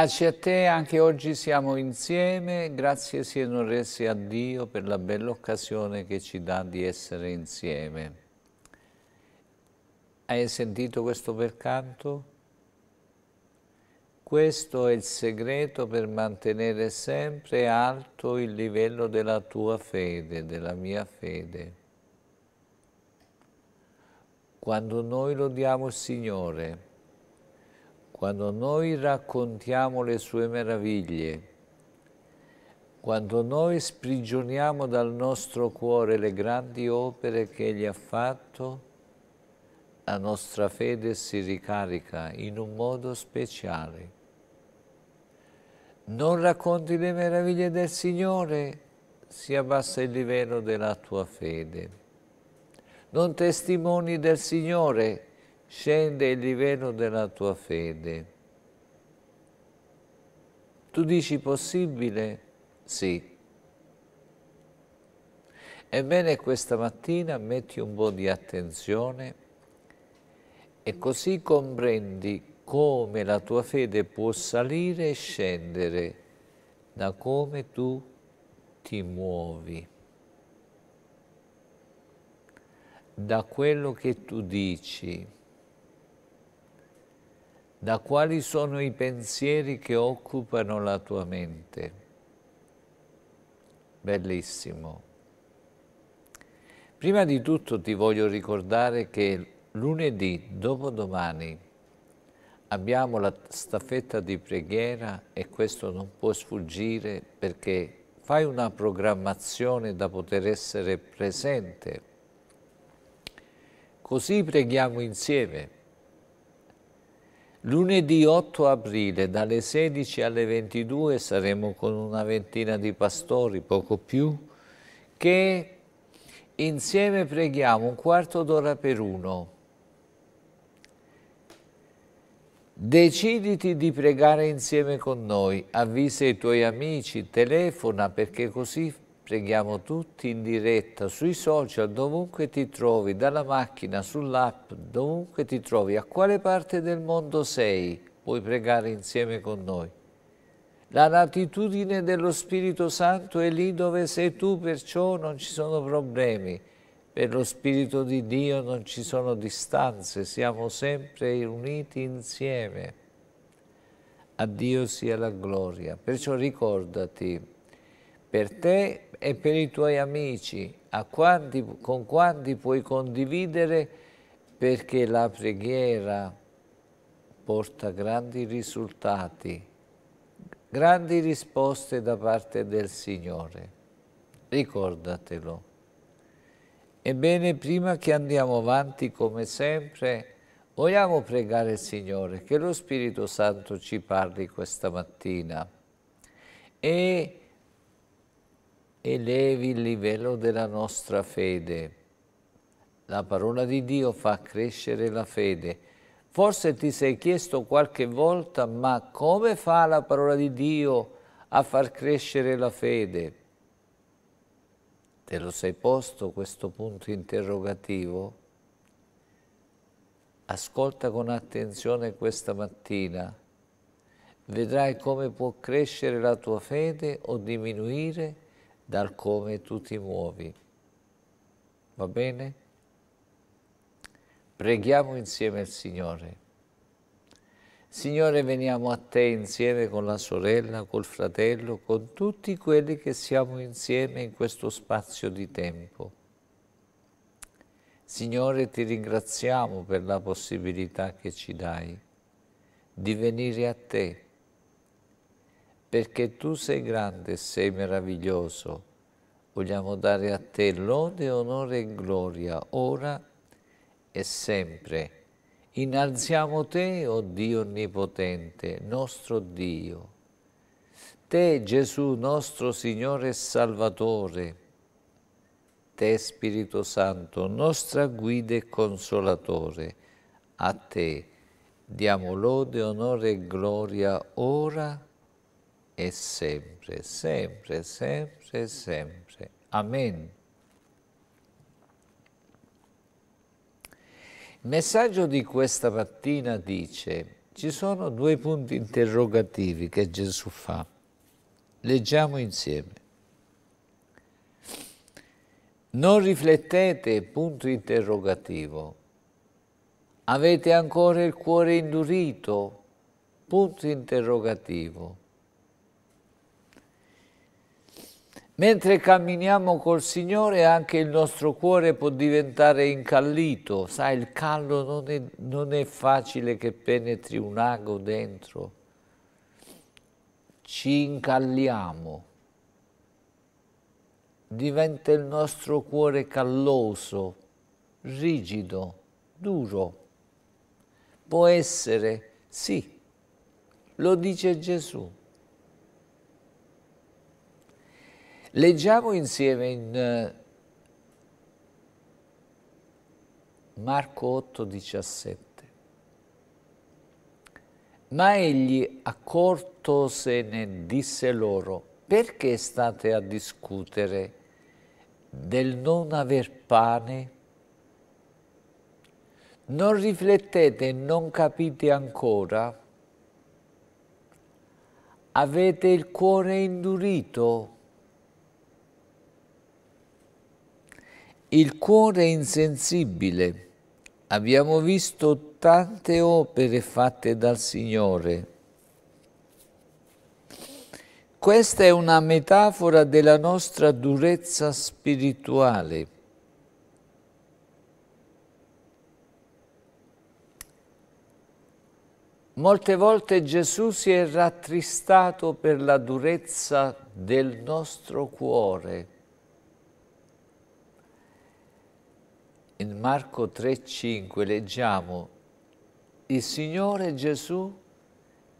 Pace a te, anche oggi siamo insieme, grazie siano rese a Dio per la bella occasione che ci dà di essere insieme. Hai sentito questo percanto? Questo è il segreto per mantenere sempre alto il livello della tua fede, della mia fede. Quando noi lodiamo il Signore, quando noi raccontiamo le sue meraviglie, quando noi sprigioniamo dal nostro cuore le grandi opere che Egli ha fatto, la nostra fede si ricarica in un modo speciale. Non racconti le meraviglie del Signore, si abbassa il livello della tua fede. Non testimoni del Signore, scende il livello della tua fede. Tu dici possibile? Sì. Ebbene questa mattina metti un po' di attenzione e così comprendi come la tua fede può salire e scendere da come tu ti muovi, da quello che tu dici da quali sono i pensieri che occupano la tua mente. Bellissimo. Prima di tutto ti voglio ricordare che lunedì, dopodomani, abbiamo la staffetta di preghiera e questo non può sfuggire perché fai una programmazione da poter essere presente. Così preghiamo insieme Lunedì 8 aprile dalle 16 alle 22 saremo con una ventina di pastori, poco più, che insieme preghiamo un quarto d'ora per uno. Deciditi di pregare insieme con noi, avvisa i tuoi amici, telefona perché così Preghiamo tutti in diretta sui social, dovunque ti trovi, dalla macchina, sull'app, dovunque ti trovi, a quale parte del mondo sei, puoi pregare insieme con noi. La latitudine dello Spirito Santo è lì dove sei tu, perciò non ci sono problemi. Per lo Spirito di Dio non ci sono distanze, siamo sempre uniti insieme. A Dio sia la gloria. Perciò ricordati, per te e per i tuoi amici, quanti, con quanti puoi condividere, perché la preghiera porta grandi risultati, grandi risposte da parte del Signore. Ricordatelo. Ebbene, prima che andiamo avanti, come sempre, vogliamo pregare il Signore che lo Spirito Santo ci parli questa mattina e elevi il livello della nostra fede. La parola di Dio fa crescere la fede. Forse ti sei chiesto qualche volta, ma come fa la parola di Dio a far crescere la fede? Te lo sei posto questo punto interrogativo? Ascolta con attenzione questa mattina. Vedrai come può crescere la tua fede o diminuire la fede dal come tu ti muovi. Va bene? Preghiamo insieme al Signore. Signore, veniamo a te insieme con la sorella, col fratello, con tutti quelli che siamo insieme in questo spazio di tempo. Signore, ti ringraziamo per la possibilità che ci dai di venire a te perché tu sei grande e sei meraviglioso. Vogliamo dare a te lode, onore e gloria, ora e sempre. Innalziamo te, o oh Dio Onnipotente, nostro Dio. Te, Gesù, nostro Signore e Salvatore, te, Spirito Santo, nostra guida e consolatore, a te diamo lode, onore e gloria, ora e sempre e sempre, sempre, sempre, sempre. Amen. Il messaggio di questa mattina dice, ci sono due punti interrogativi che Gesù fa. Leggiamo insieme. Non riflettete, punto interrogativo. Avete ancora il cuore indurito? Punto interrogativo. Mentre camminiamo col Signore anche il nostro cuore può diventare incallito, sai il callo non è, non è facile che penetri un ago dentro, ci incalliamo, diventa il nostro cuore calloso, rigido, duro. Può essere, sì, lo dice Gesù Leggiamo insieme in eh, Marco 8, 17. Ma egli, accortosene, disse loro, perché state a discutere del non aver pane? Non riflettete e non capite ancora? Avete il cuore indurito? Il cuore insensibile. Abbiamo visto tante opere fatte dal Signore. Questa è una metafora della nostra durezza spirituale. Molte volte Gesù si è rattristato per la durezza del nostro cuore. in Marco 3,5 leggiamo Il Signore Gesù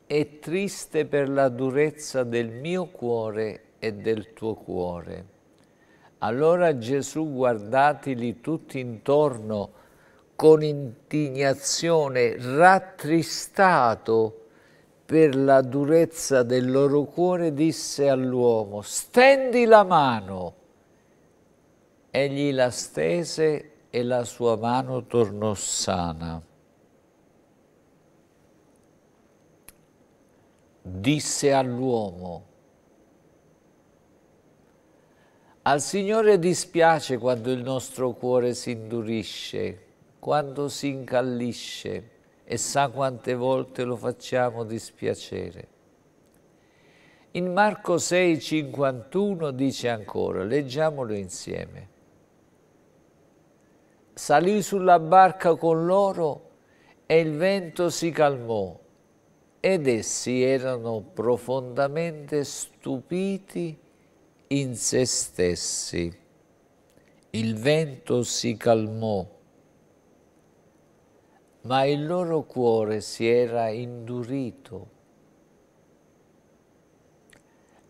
è triste per la durezza del mio cuore e del tuo cuore. Allora Gesù guardateli tutti intorno con indignazione, rattristato per la durezza del loro cuore, disse all'uomo, stendi la mano. Egli la stese e la sua mano tornò sana. Disse all'uomo, al Signore dispiace quando il nostro cuore si indurisce, quando si incallisce e sa quante volte lo facciamo dispiacere. In Marco 6,51 dice ancora, leggiamolo insieme salì sulla barca con loro e il vento si calmò ed essi erano profondamente stupiti in se stessi. Il vento si calmò, ma il loro cuore si era indurito.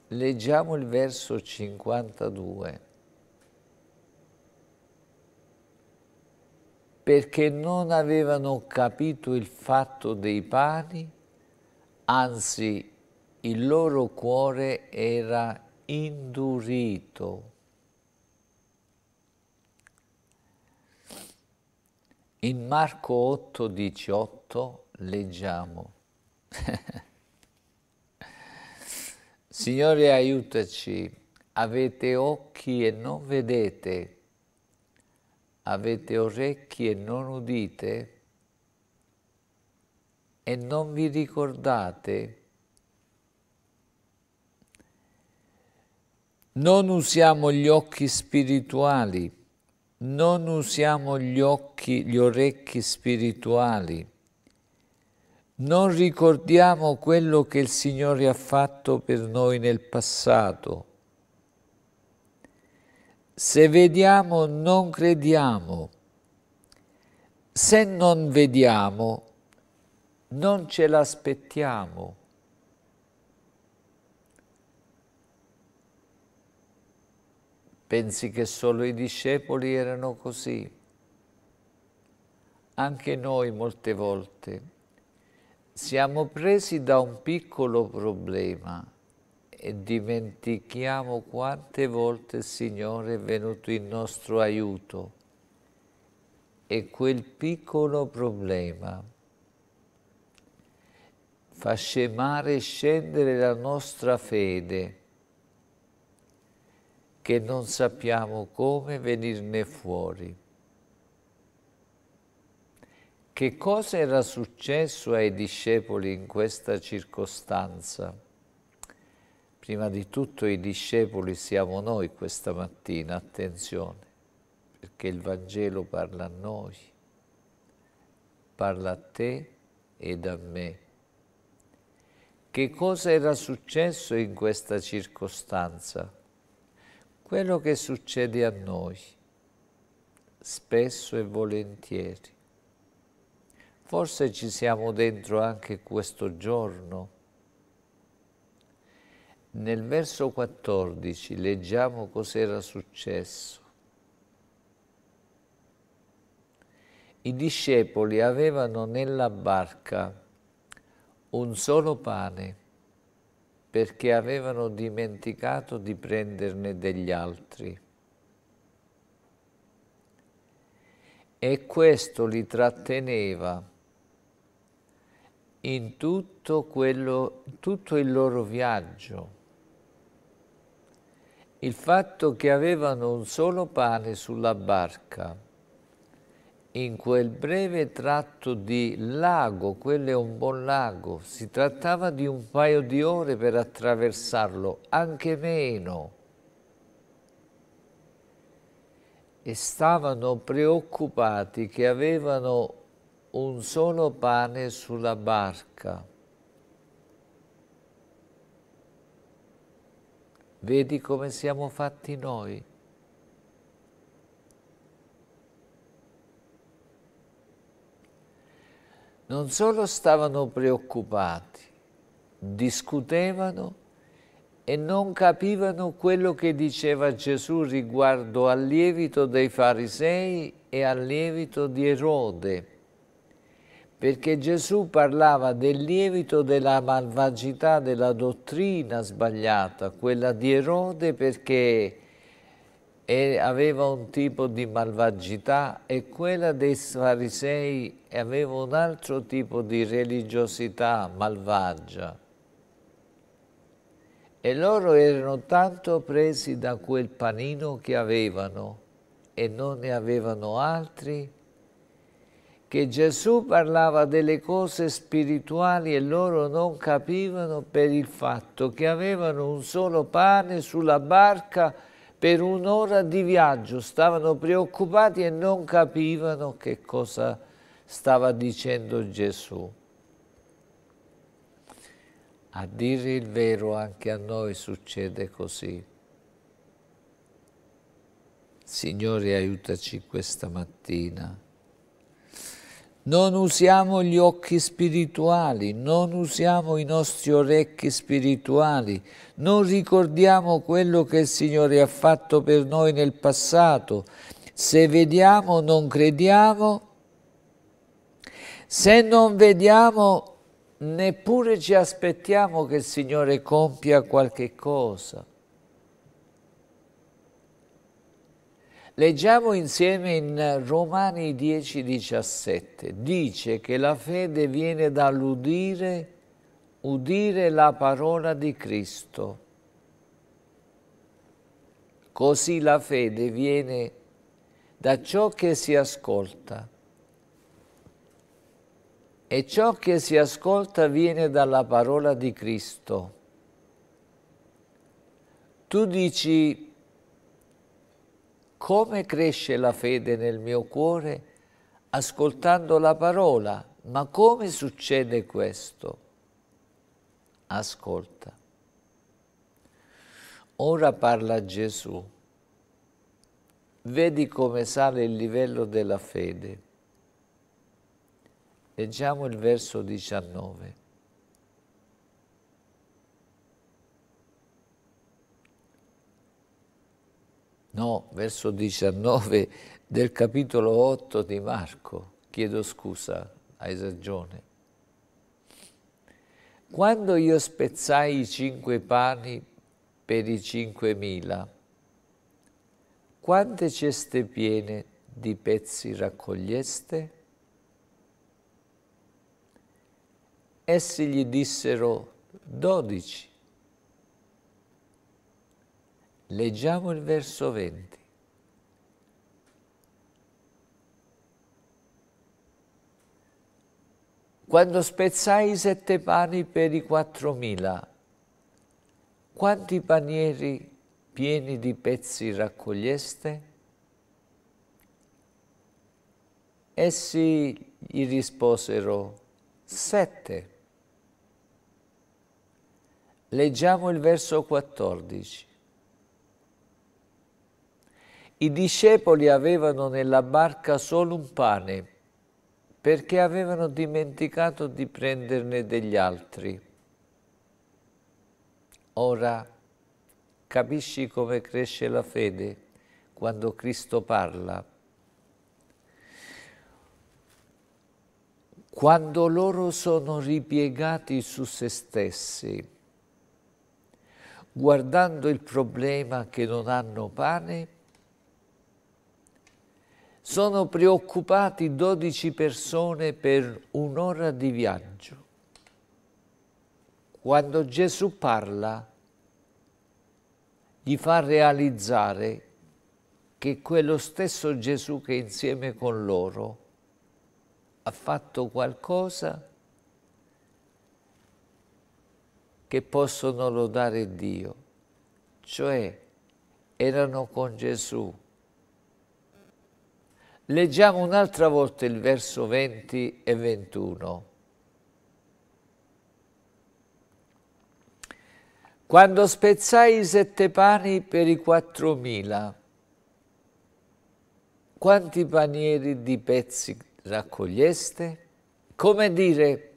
Leggiamo il verso 52. perché non avevano capito il fatto dei pani, anzi il loro cuore era indurito. In Marco 8, 18 leggiamo. Signore aiutaci, avete occhi e non vedete, avete orecchi e non udite, e non vi ricordate, non usiamo gli occhi spirituali, non usiamo gli occhi, gli orecchi spirituali, non ricordiamo quello che il Signore ha fatto per noi nel passato, se vediamo non crediamo. Se non vediamo non ce l'aspettiamo. Pensi che solo i discepoli erano così? Anche noi molte volte siamo presi da un piccolo problema e dimentichiamo quante volte il Signore è venuto in nostro aiuto e quel piccolo problema fa scemare e scendere la nostra fede che non sappiamo come venirne fuori. Che cosa era successo ai discepoli in questa circostanza? Prima di tutto i discepoli siamo noi questa mattina, attenzione, perché il Vangelo parla a noi, parla a te ed a me. Che cosa era successo in questa circostanza? Quello che succede a noi, spesso e volentieri. Forse ci siamo dentro anche questo giorno, nel verso 14 leggiamo cos'era successo. I discepoli avevano nella barca un solo pane perché avevano dimenticato di prenderne degli altri. E questo li tratteneva in tutto, quello, tutto il loro viaggio il fatto che avevano un solo pane sulla barca. In quel breve tratto di lago, quello è un buon lago, si trattava di un paio di ore per attraversarlo, anche meno. E stavano preoccupati che avevano un solo pane sulla barca. Vedi come siamo fatti noi. Non solo stavano preoccupati, discutevano e non capivano quello che diceva Gesù riguardo al lievito dei farisei e al lievito di Erode perché Gesù parlava del lievito della malvagità della dottrina sbagliata, quella di Erode perché aveva un tipo di malvagità e quella dei farisei aveva un altro tipo di religiosità malvagia. E loro erano tanto presi da quel panino che avevano e non ne avevano altri che Gesù parlava delle cose spirituali e loro non capivano per il fatto che avevano un solo pane sulla barca per un'ora di viaggio, stavano preoccupati e non capivano che cosa stava dicendo Gesù. A dire il vero anche a noi succede così. Signore aiutaci questa mattina non usiamo gli occhi spirituali, non usiamo i nostri orecchi spirituali, non ricordiamo quello che il Signore ha fatto per noi nel passato. Se vediamo non crediamo, se non vediamo neppure ci aspettiamo che il Signore compia qualche cosa. Leggiamo insieme in Romani 10,17. Dice che la fede viene dall'udire, udire la parola di Cristo. Così la fede viene da ciò che si ascolta. E ciò che si ascolta viene dalla parola di Cristo. Tu dici, come cresce la fede nel mio cuore? Ascoltando la parola. Ma come succede questo? Ascolta. Ora parla Gesù. Vedi come sale il livello della fede. Leggiamo il verso 19. no, verso 19 del capitolo 8 di Marco. Chiedo scusa, hai ragione. Quando io spezzai i cinque pani per i cinquemila, quante ceste piene di pezzi raccoglieste? Essi gli dissero dodici. Leggiamo il verso 20. Quando spezzai i sette pani per i quattromila, quanti panieri pieni di pezzi raccoglieste? Essi gli risposero, sette. Leggiamo il verso 14. I discepoli avevano nella barca solo un pane, perché avevano dimenticato di prenderne degli altri. Ora capisci come cresce la fede quando Cristo parla. Quando loro sono ripiegati su se stessi, guardando il problema che non hanno pane, sono preoccupati 12 persone per un'ora di viaggio. Quando Gesù parla, gli fa realizzare che quello stesso Gesù che insieme con loro ha fatto qualcosa che possono lodare Dio, cioè erano con Gesù Leggiamo un'altra volta il verso 20 e 21. Quando spezzai i sette pani per i quattromila, quanti panieri di pezzi raccoglieste? Come dire,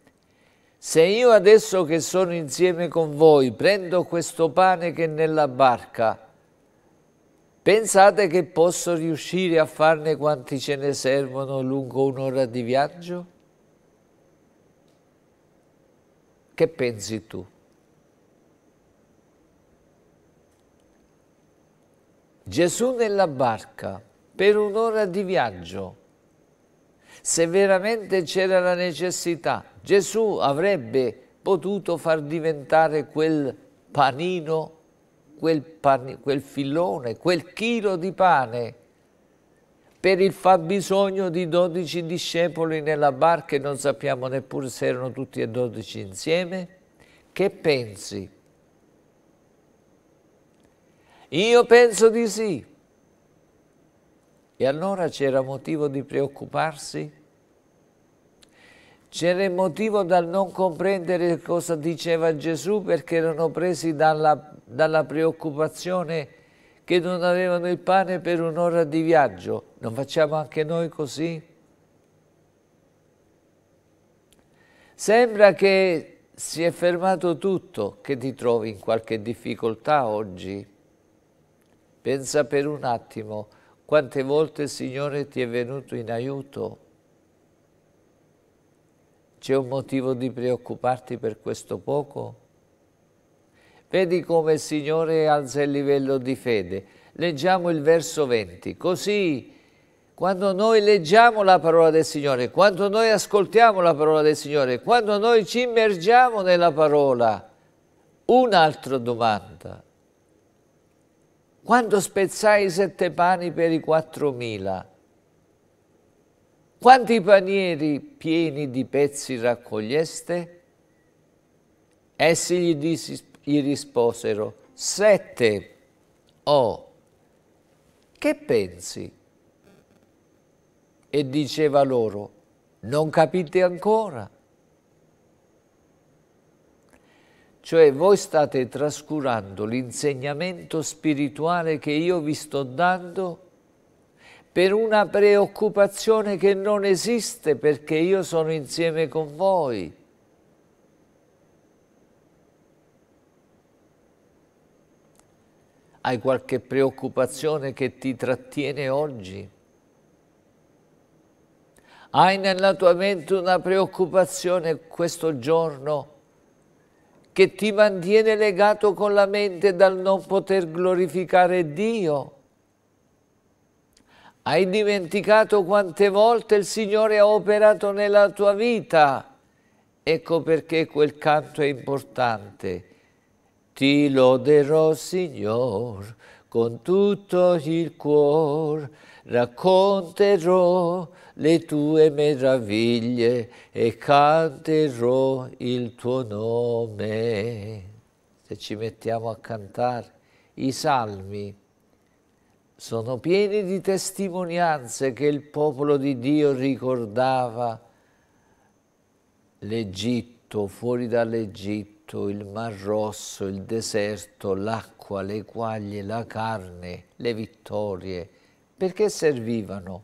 se io adesso che sono insieme con voi prendo questo pane che è nella barca Pensate che posso riuscire a farne quanti ce ne servono lungo un'ora di viaggio? Che pensi tu? Gesù nella barca per un'ora di viaggio. Se veramente c'era la necessità, Gesù avrebbe potuto far diventare quel panino quel, pan, quel fillone, quel chilo di pane per il fabbisogno di dodici discepoli nella barca e non sappiamo neppure se erano tutti e dodici insieme? Che pensi? Io penso di sì. E allora c'era motivo di preoccuparsi? C'era motivo dal non comprendere cosa diceva Gesù perché erano presi dalla, dalla preoccupazione che non avevano il pane per un'ora di viaggio. Non facciamo anche noi così? Sembra che si è fermato tutto, che ti trovi in qualche difficoltà oggi. Pensa per un attimo quante volte il Signore ti è venuto in aiuto. C'è un motivo di preoccuparti per questo poco? Vedi come il Signore alza il livello di fede. Leggiamo il verso 20. Così, quando noi leggiamo la parola del Signore, quando noi ascoltiamo la parola del Signore, quando noi ci immergiamo nella parola, un'altra domanda. Quando spezzai i sette pani per i quattromila, quanti panieri pieni di pezzi raccoglieste? Essi gli, dis- gli risposero, sette. Oh, che pensi? E diceva loro, non capite ancora? Cioè voi state trascurando l'insegnamento spirituale che io vi sto dando per una preoccupazione che non esiste perché io sono insieme con voi. Hai qualche preoccupazione che ti trattiene oggi? Hai nella tua mente una preoccupazione questo giorno che ti mantiene legato con la mente dal non poter glorificare Dio? Hai dimenticato quante volte il Signore ha operato nella tua vita. Ecco perché quel canto è importante. Ti loderò, Signore, con tutto il cuore, racconterò le tue meraviglie e canterò il tuo nome. Se ci mettiamo a cantare i salmi, sono pieni di testimonianze che il popolo di Dio ricordava l'Egitto, fuori dall'Egitto, il Mar Rosso, il deserto, l'acqua, le quaglie, la carne, le vittorie. Perché servivano?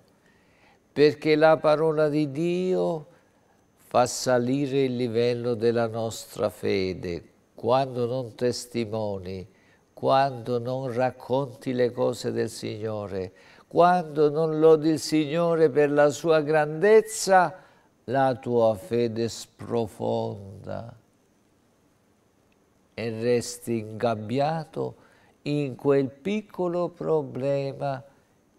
Perché la parola di Dio fa salire il livello della nostra fede. Quando non testimoni, quando non racconti le cose del Signore, quando non lodi il Signore per la sua grandezza, la tua fede sprofonda e resti ingabbiato in quel piccolo problema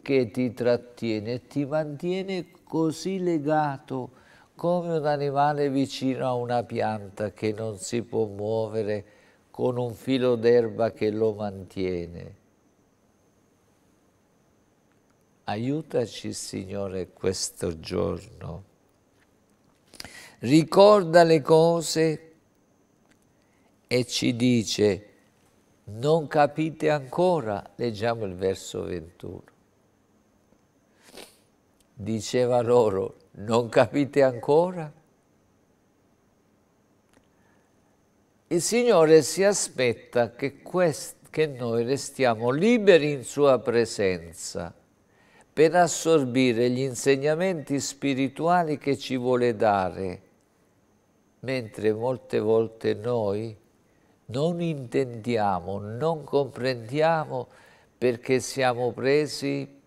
che ti trattiene e ti mantiene così legato come un animale vicino a una pianta che non si può muovere con un filo d'erba che lo mantiene. Aiutaci, Signore, questo giorno. Ricorda le cose e ci dice, non capite ancora, leggiamo il verso 21. Diceva loro, non capite ancora? Il Signore si aspetta che, che noi restiamo liberi in Sua presenza per assorbire gli insegnamenti spirituali che ci vuole dare, mentre molte volte noi non intendiamo, non comprendiamo perché siamo presi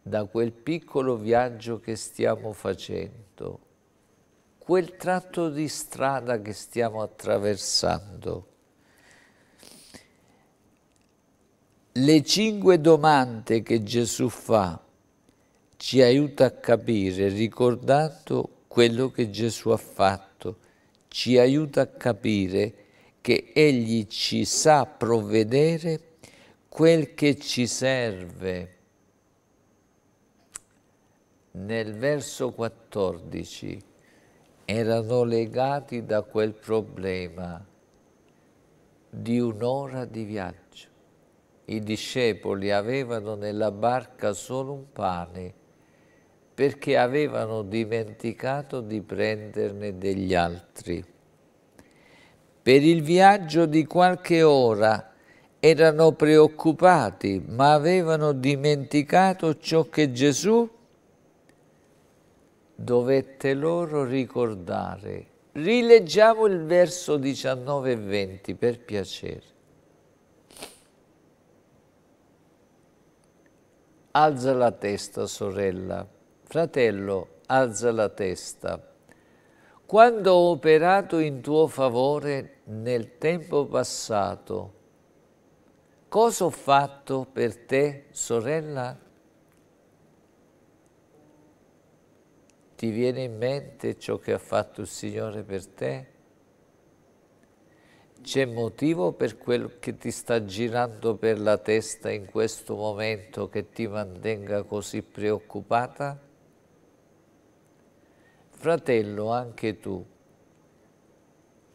da quel piccolo viaggio che stiamo facendo quel tratto di strada che stiamo attraversando. Le cinque domande che Gesù fa ci aiuta a capire, ricordando quello che Gesù ha fatto, ci aiuta a capire che Egli ci sa provvedere quel che ci serve. Nel verso 14 erano legati da quel problema di un'ora di viaggio. I discepoli avevano nella barca solo un pane perché avevano dimenticato di prenderne degli altri. Per il viaggio di qualche ora erano preoccupati, ma avevano dimenticato ciò che Gesù dovette loro ricordare. Rileggiamo il verso 19 e 20 per piacere. Alza la testa, sorella. Fratello, alza la testa. Quando ho operato in tuo favore nel tempo passato, cosa ho fatto per te, sorella? Ti viene in mente ciò che ha fatto il Signore per te? C'è motivo per quel che ti sta girando per la testa in questo momento che ti mantenga così preoccupata? Fratello, anche tu,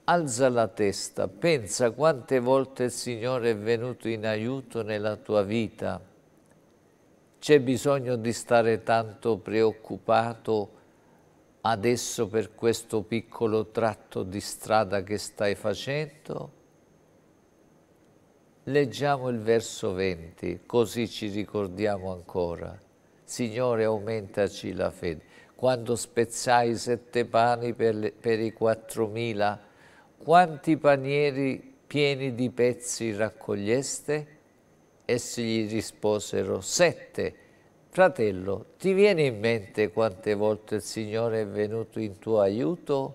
alza la testa, pensa quante volte il Signore è venuto in aiuto nella tua vita. C'è bisogno di stare tanto preoccupato adesso per questo piccolo tratto di strada che stai facendo? Leggiamo il verso 20, così ci ricordiamo ancora. Signore, aumentaci la fede. Quando spezzai sette pani per, le, per i quattromila, quanti panieri pieni di pezzi raccoglieste? Essi gli risposero, sette Fratello, ti viene in mente quante volte il Signore è venuto in tuo aiuto?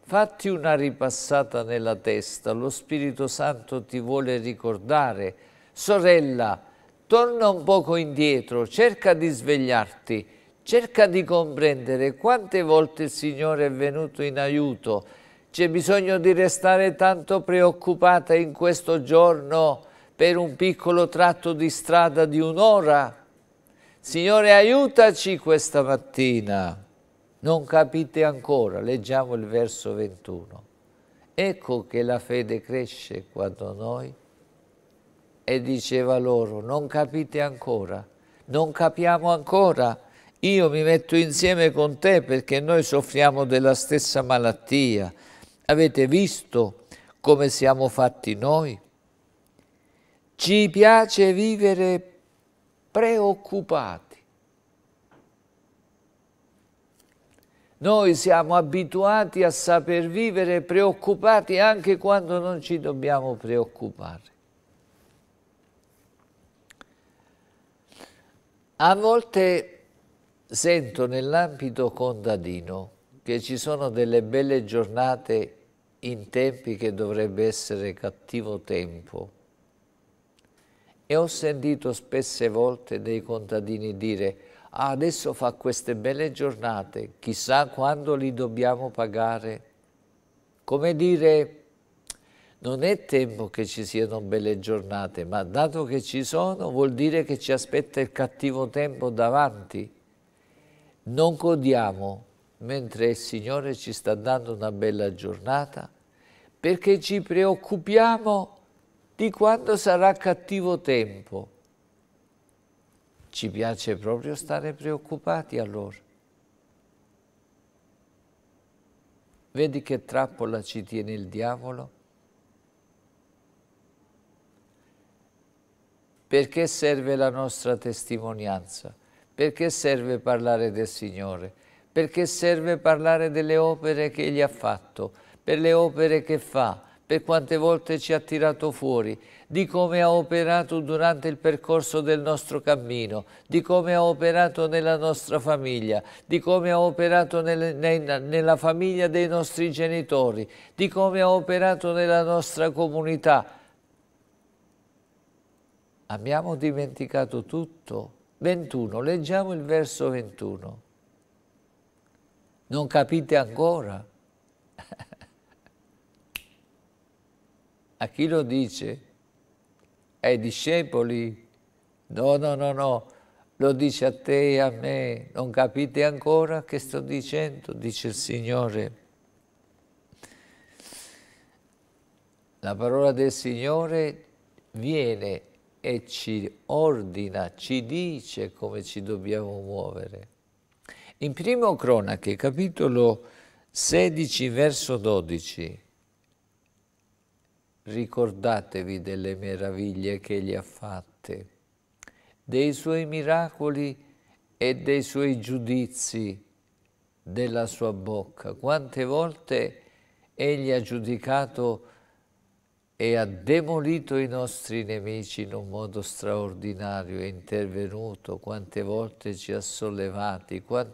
Fatti una ripassata nella testa, lo Spirito Santo ti vuole ricordare. Sorella, torna un poco indietro, cerca di svegliarti, cerca di comprendere quante volte il Signore è venuto in aiuto. C'è bisogno di restare tanto preoccupata in questo giorno per un piccolo tratto di strada di un'ora? Signore aiutaci questa mattina. Non capite ancora, leggiamo il verso 21. Ecco che la fede cresce quando noi... E diceva loro, non capite ancora, non capiamo ancora. Io mi metto insieme con te perché noi soffriamo della stessa malattia. Avete visto come siamo fatti noi? Ci piace vivere preoccupati. Noi siamo abituati a saper vivere preoccupati anche quando non ci dobbiamo preoccupare. A volte sento nell'ambito contadino che ci sono delle belle giornate in tempi che dovrebbe essere cattivo tempo e ho sentito spesse volte dei contadini dire ah, adesso fa queste belle giornate, chissà quando li dobbiamo pagare. Come dire, non è tempo che ci siano belle giornate, ma dato che ci sono vuol dire che ci aspetta il cattivo tempo davanti. Non godiamo mentre il Signore ci sta dando una bella giornata, perché ci preoccupiamo di quando sarà cattivo tempo. Ci piace proprio stare preoccupati allora. Vedi che trappola ci tiene il diavolo? Perché serve la nostra testimonianza? Perché serve parlare del Signore? Perché serve parlare delle opere che Egli ha fatto, per le opere che fa, per quante volte ci ha tirato fuori, di come ha operato durante il percorso del nostro cammino, di come ha operato nella nostra famiglia, di come ha operato nel, nel, nella famiglia dei nostri genitori, di come ha operato nella nostra comunità. Abbiamo dimenticato tutto. 21, leggiamo il verso 21. Non capite ancora? a chi lo dice? Ai discepoli? No, no, no, no, lo dice a te e a me. Non capite ancora che sto dicendo? Dice il Signore. La parola del Signore viene e ci ordina, ci dice come ci dobbiamo muovere. In primo Cronache, capitolo 16, verso 12, ricordatevi delle meraviglie che egli ha fatte, dei suoi miracoli e dei suoi giudizi della sua bocca. Quante volte egli ha giudicato e ha demolito i nostri nemici in un modo straordinario, è intervenuto, quante volte ci ha sollevati, quant...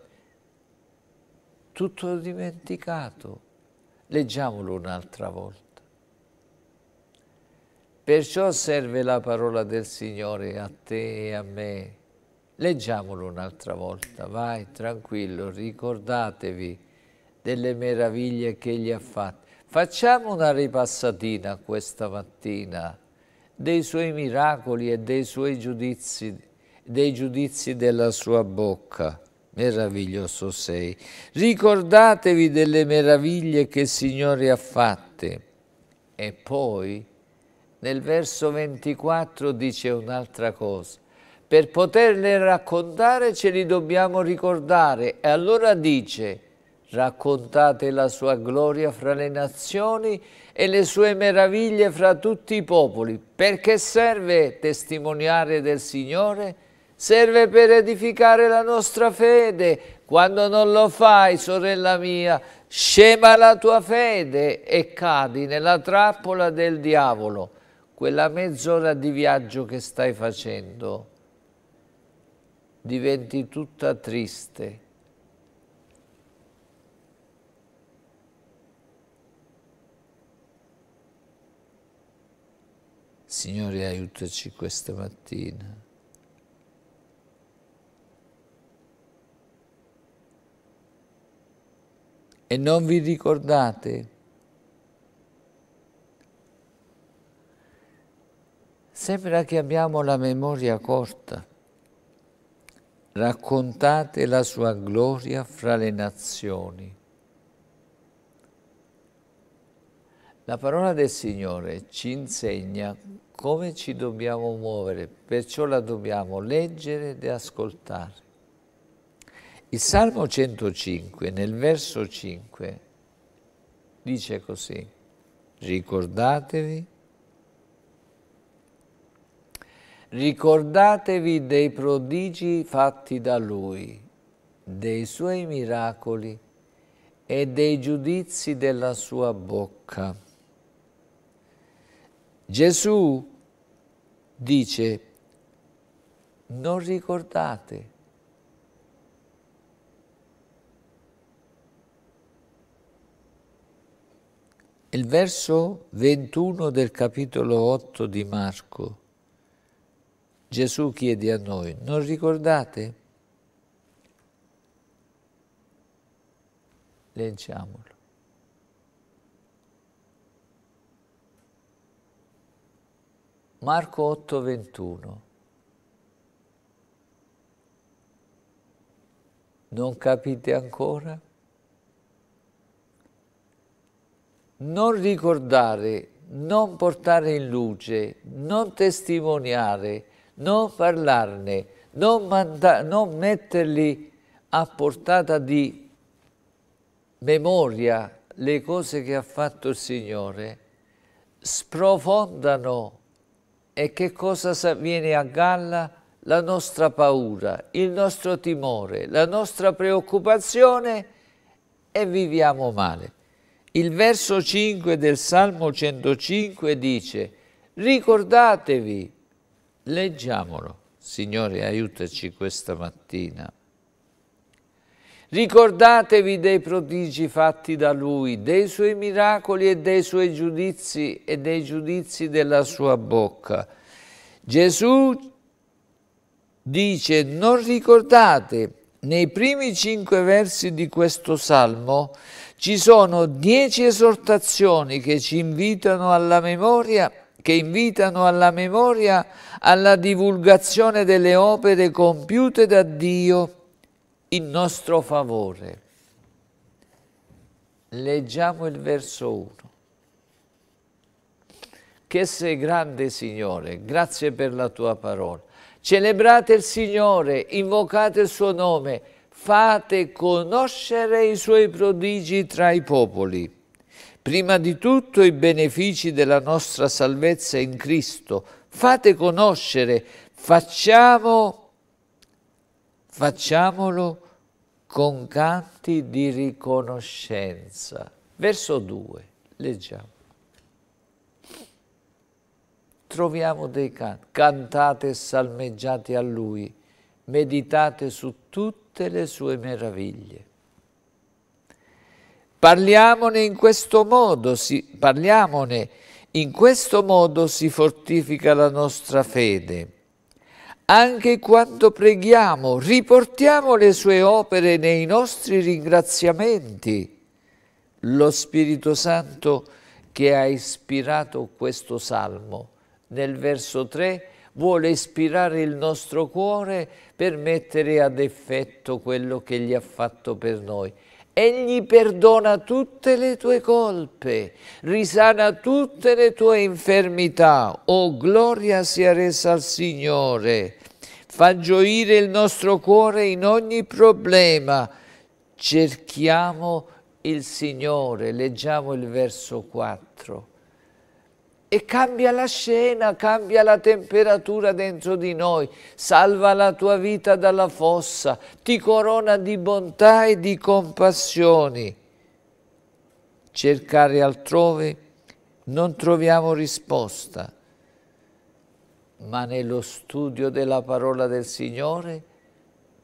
tutto dimenticato. Leggiamolo un'altra volta. Perciò serve la parola del Signore a te e a me. Leggiamolo un'altra volta, vai tranquillo, ricordatevi delle meraviglie che Egli ha fatto. Facciamo una ripassatina questa mattina dei Suoi miracoli e dei Suoi giudizi, dei giudizi della Sua bocca. Meraviglioso sei. Ricordatevi delle meraviglie che il Signore ha fatte. E poi nel verso 24 dice un'altra cosa. Per poterle raccontare ce li dobbiamo ricordare e allora dice raccontate la sua gloria fra le nazioni e le sue meraviglie fra tutti i popoli. Perché serve testimoniare del Signore? Serve per edificare la nostra fede. Quando non lo fai, sorella mia, scema la tua fede e cadi nella trappola del diavolo quella mezz'ora di viaggio che stai facendo diventi tutta triste. Signore, aiutaci questa mattina. E non vi ricordate Sembra che abbiamo la memoria corta. Raccontate la sua gloria fra le nazioni. La parola del Signore ci insegna come ci dobbiamo muovere, perciò la dobbiamo leggere ed ascoltare. Il Salmo 105, nel verso 5, dice così, ricordatevi Ricordatevi dei prodigi fatti da lui, dei suoi miracoli e dei giudizi della sua bocca. Gesù dice, non ricordate. Il verso 21 del capitolo 8 di Marco Gesù chiede a noi, non ricordate? Leggiamolo. Marco 8, 21. Non capite ancora? Non ricordare, non portare in luce, non testimoniare, non parlarne, non, manda, non metterli a portata di memoria le cose che ha fatto il Signore, sprofondano e che cosa viene a galla? La nostra paura, il nostro timore, la nostra preoccupazione e viviamo male. Il verso 5 del Salmo 105 dice ricordatevi Leggiamolo, Signore, aiutaci questa mattina. Ricordatevi dei prodigi fatti da Lui, dei Suoi miracoli e dei Suoi giudizi e dei giudizi della Sua bocca. Gesù dice, non ricordate nei primi cinque versi di questo salmo ci sono dieci esortazioni che ci invitano alla memoria che invitano alla memoria, alla divulgazione delle opere compiute da Dio in nostro favore. Leggiamo il verso 1. Che sei grande Signore, grazie per la tua parola. Celebrate il Signore, invocate il suo nome, fate conoscere i suoi prodigi tra i popoli prima di tutto i benefici della nostra salvezza in Cristo. Fate conoscere, facciamo, facciamolo con canti di riconoscenza. Verso 2, leggiamo. Troviamo dei canti, cantate e salmeggiate a Lui, meditate su tutte le sue meraviglie. Parliamone in questo modo, si, parliamone, in questo modo si fortifica la nostra fede. Anche quando preghiamo, riportiamo le sue opere nei nostri ringraziamenti. Lo Spirito Santo che ha ispirato questo salmo, nel verso 3, vuole ispirare il nostro cuore per mettere ad effetto quello che gli ha fatto per noi. Egli perdona tutte le tue colpe, risana tutte le tue infermità. Oh, gloria sia resa al Signore. Fa gioire il nostro cuore in ogni problema. Cerchiamo il Signore. Leggiamo il verso 4 e cambia la scena, cambia la temperatura dentro di noi, salva la tua vita dalla fossa, ti corona di bontà e di compassioni. Cercare altrove non troviamo risposta, ma nello studio della parola del Signore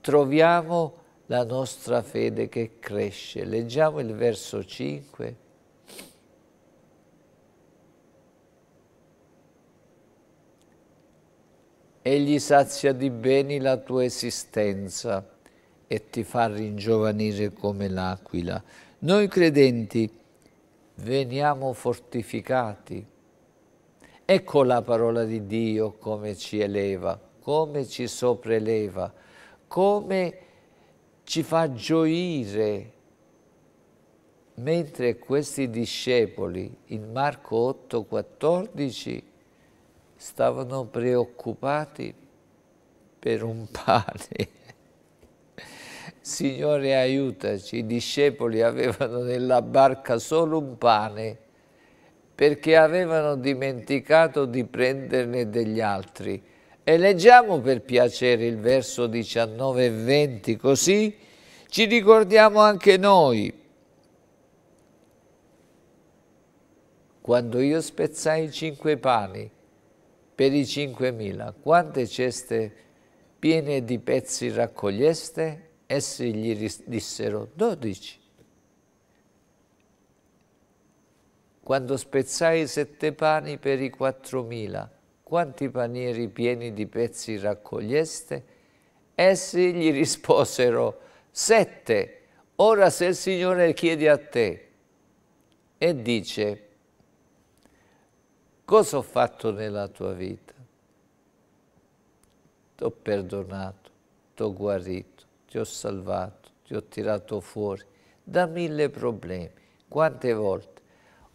troviamo la nostra fede che cresce. Leggiamo il verso 5. Egli sazia di beni la tua esistenza e ti fa ringiovanire come l'aquila. Noi credenti veniamo fortificati. Ecco la parola di Dio come ci eleva, come ci sopraeleva, come ci fa gioire. Mentre questi discepoli in Marco 8, 8,14 stavano preoccupati per un pane. Signore aiutaci, i discepoli avevano nella barca solo un pane perché avevano dimenticato di prenderne degli altri. E leggiamo per piacere il verso 19 e 20, così ci ricordiamo anche noi. Quando io spezzai cinque pani, per i 5.000, quante ceste piene di pezzi raccoglieste? Essi gli dissero, dodici. Quando spezzai sette pani per i 4.000, quanti panieri pieni di pezzi raccoglieste? Essi gli risposero, sette. Ora se il Signore chiede a te e dice, cosa ho fatto nella tua vita? Ti ho perdonato, ti ho guarito, ti ho salvato, ti ho tirato fuori da mille problemi. Quante volte?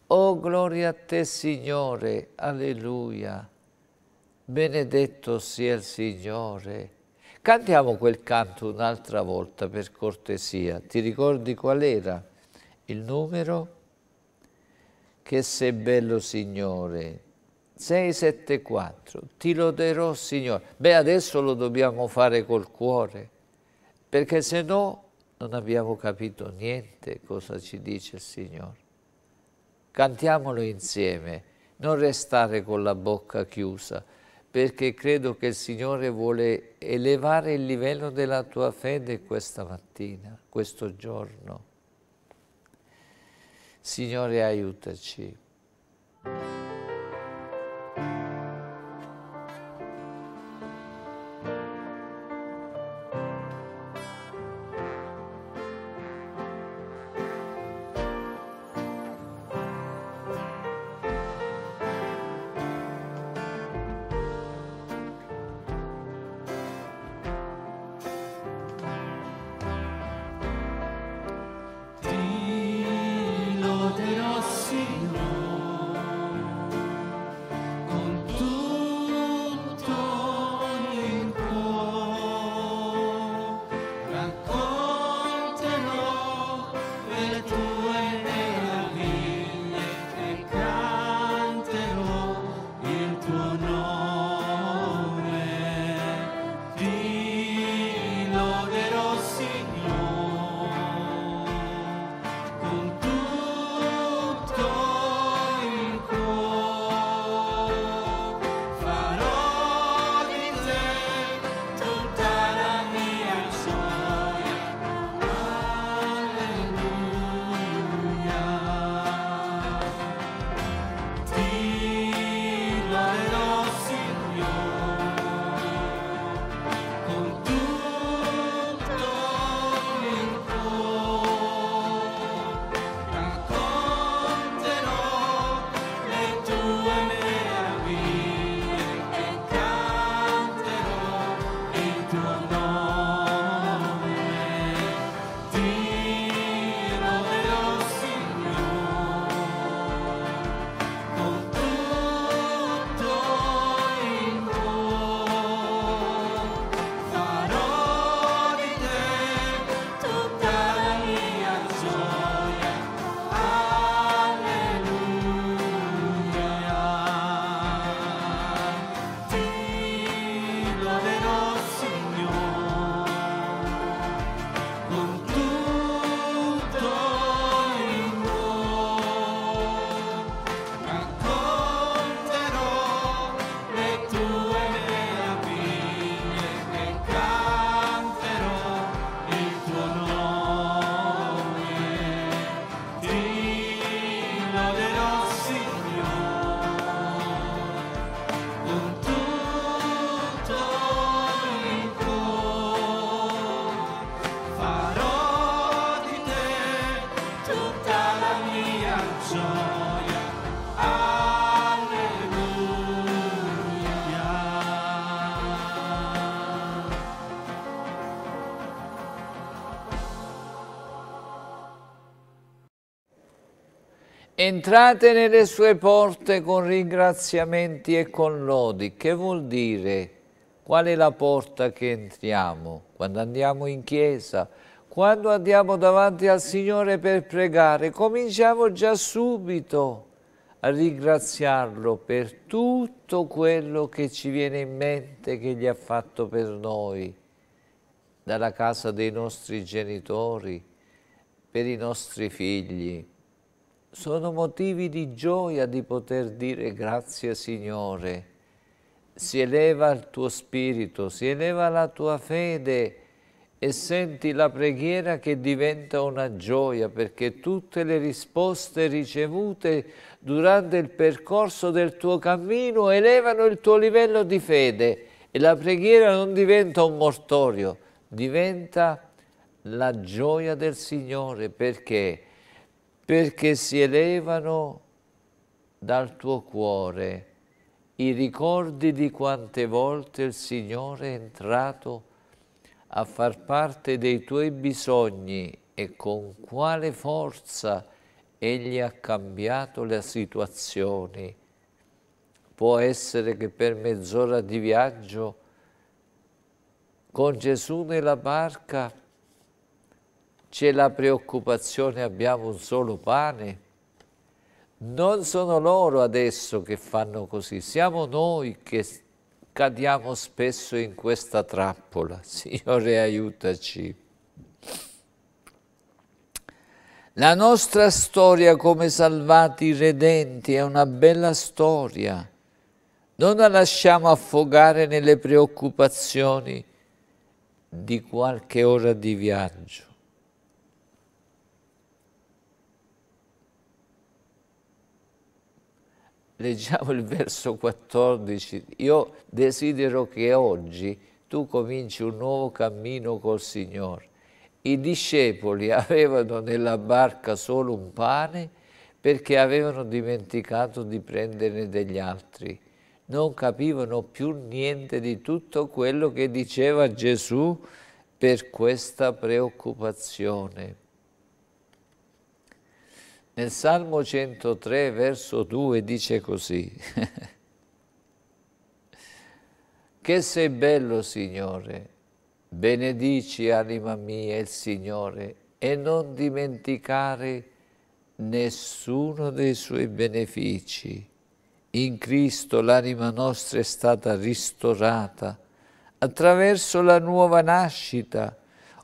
Oh gloria a te Signore, alleluia, benedetto sia il Signore. Cantiamo quel canto un'altra volta per cortesia. Ti ricordi qual era il numero? Che sei bello Signore, 674, ti loderò Signore. Beh, adesso lo dobbiamo fare col cuore, perché se no non abbiamo capito niente cosa ci dice il Signore. Cantiamolo insieme, non restare con la bocca chiusa, perché credo che il Signore vuole elevare il livello della tua fede questa mattina, questo giorno. Signore, aiutaci. Entrate nelle sue porte con ringraziamenti e con lodi. Che vuol dire? Qual è la porta che entriamo? Quando andiamo in chiesa? Quando andiamo davanti al Signore per pregare? Cominciamo già subito a ringraziarlo per tutto quello che ci viene in mente che gli ha fatto per noi, dalla casa dei nostri genitori, per i nostri figli sono motivi di gioia di poter dire grazie Signore. Si eleva il tuo spirito, si eleva la tua fede e senti la preghiera che diventa una gioia perché tutte le risposte ricevute durante il percorso del tuo cammino elevano il tuo livello di fede e la preghiera non diventa un mortorio, diventa la gioia del Signore perché perché si elevano dal tuo cuore i ricordi di quante volte il Signore è entrato a far parte dei tuoi bisogni e con quale forza Egli ha cambiato le situazioni. Può essere che per mezz'ora di viaggio con Gesù nella barca c'è la preoccupazione, abbiamo un solo pane? Non sono loro adesso che fanno così, siamo noi che cadiamo spesso in questa trappola. Signore, aiutaci. La nostra storia come salvati redenti è una bella storia. Non la lasciamo affogare nelle preoccupazioni di qualche ora di viaggio. Leggiamo il verso 14. Io desidero che oggi tu cominci un nuovo cammino col Signore. I discepoli avevano nella barca solo un pane perché avevano dimenticato di prenderne degli altri. Non capivano più niente di tutto quello che diceva Gesù per questa preoccupazione. Nel Salmo 103, verso 2, dice così. che sei bello, Signore, benedici, anima mia, il Signore, e non dimenticare nessuno dei suoi benefici. In Cristo l'anima nostra è stata ristorata attraverso la nuova nascita,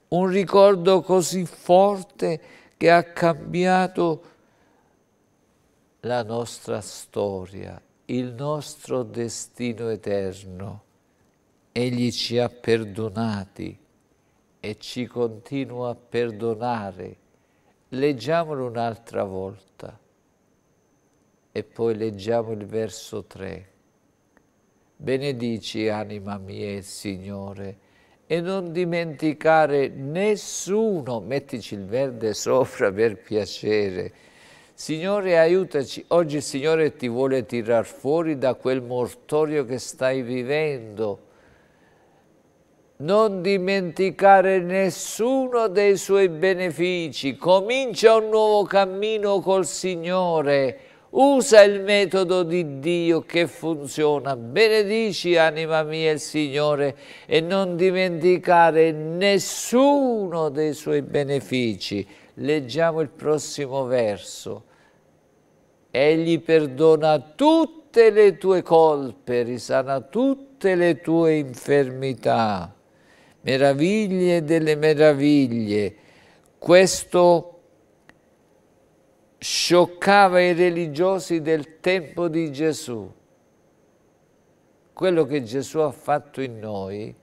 un ricordo così forte che ha cambiato la nostra storia, il nostro destino eterno. Egli ci ha perdonati e ci continua a perdonare. Leggiamolo un'altra volta e poi leggiamo il verso 3. Benedici anima mia il Signore e non dimenticare nessuno, mettici il verde sopra per piacere, Signore aiutaci, oggi il Signore ti vuole tirar fuori da quel mortorio che stai vivendo. Non dimenticare nessuno dei suoi benefici, comincia un nuovo cammino col Signore, usa il metodo di Dio che funziona, benedici anima mia il Signore e non dimenticare nessuno dei suoi benefici. Leggiamo il prossimo verso. Egli perdona tutte le tue colpe, risana tutte le tue infermità. Meraviglie delle meraviglie. Questo scioccava i religiosi del tempo di Gesù. Quello che Gesù ha fatto in noi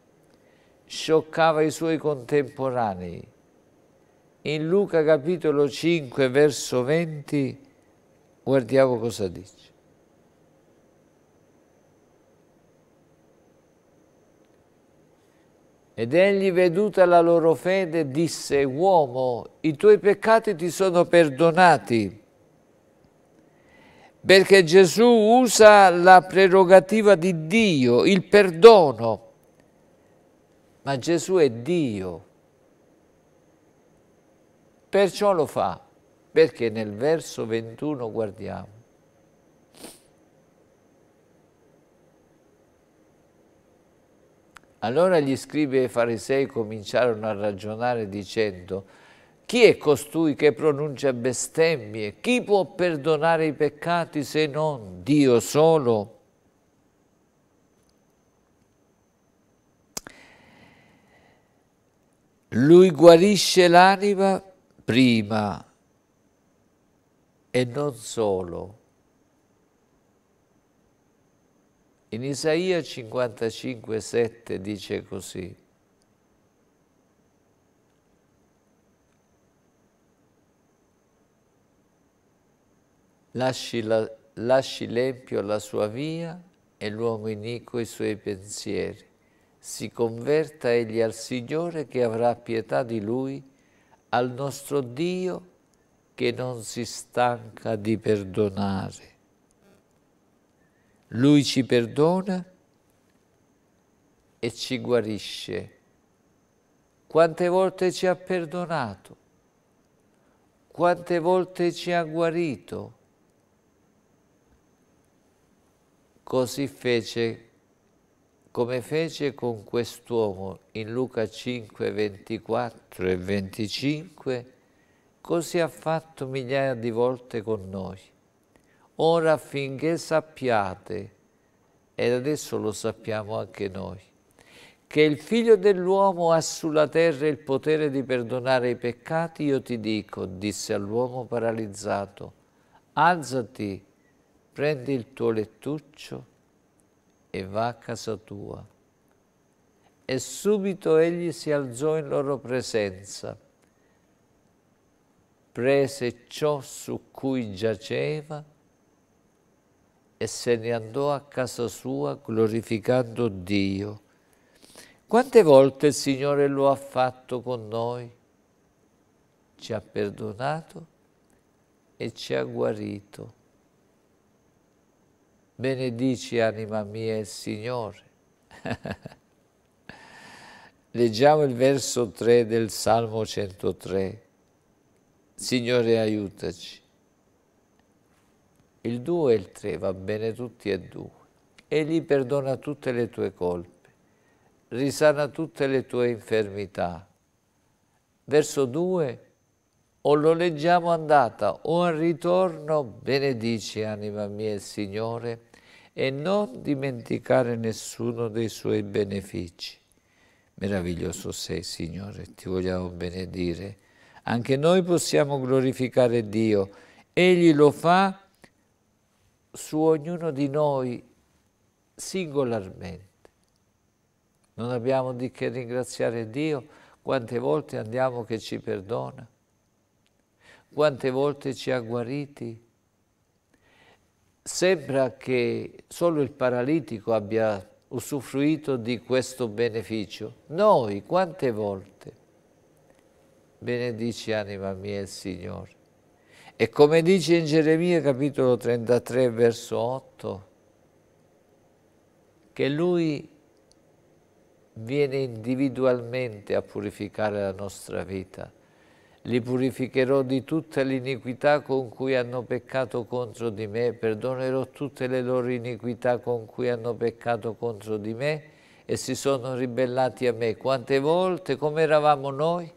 scioccava i suoi contemporanei. In Luca capitolo 5 verso 20 Guardiamo cosa dice. Ed egli, veduta la loro fede, disse, uomo, i tuoi peccati ti sono perdonati, perché Gesù usa la prerogativa di Dio, il perdono. Ma Gesù è Dio, perciò lo fa perché nel verso 21 guardiamo. Allora gli scribi e i farisei cominciarono a ragionare dicendo chi è costui che pronuncia bestemmie? Chi può perdonare i peccati se non Dio solo? Lui guarisce l'anima prima e non solo. In Isaia 55,7 dice così. Lasci, la, lasci l'empio la sua via e l'uomo iniquo i suoi pensieri. Si converta egli al Signore che avrà pietà di lui, al nostro Dio che non si stanca di perdonare. Lui ci perdona e ci guarisce. Quante volte ci ha perdonato, quante volte ci ha guarito. Così fece come fece con quest'uomo in Luca 5, 24 e 25, così ha fatto migliaia di volte con noi. Ora affinché sappiate, ed adesso lo sappiamo anche noi, che il Figlio dell'uomo ha sulla terra il potere di perdonare i peccati, io ti dico, disse all'uomo paralizzato, alzati, prendi il tuo lettuccio e va a casa tua. E subito egli si alzò in loro presenza prese ciò su cui giaceva e se ne andò a casa sua glorificando Dio. Quante volte il Signore lo ha fatto con noi? Ci ha perdonato e ci ha guarito. Benedici anima mia il Signore. Leggiamo il verso 3 del Salmo 103. Signore aiutaci. Il 2 e il 3 va bene tutti e due. Egli perdona tutte le tue colpe, risana tutte le tue infermità. Verso 2 o lo leggiamo andata o al ritorno, benedici anima mia il Signore e non dimenticare nessuno dei suoi benefici. Meraviglioso sei, Signore, ti vogliamo benedire anche noi possiamo glorificare Dio. Egli lo fa su ognuno di noi singolarmente. Non abbiamo di che ringraziare Dio quante volte andiamo che ci perdona, quante volte ci ha guariti. Sembra che solo il paralitico abbia usufruito di questo beneficio. Noi quante volte? benedici anima mia il Signore. E come dice in Geremia capitolo 33 verso 8, che Lui viene individualmente a purificare la nostra vita. Li purificherò di tutta l'iniquità con cui hanno peccato contro di me, perdonerò tutte le loro iniquità con cui hanno peccato contro di me e si sono ribellati a me. Quante volte, come eravamo noi,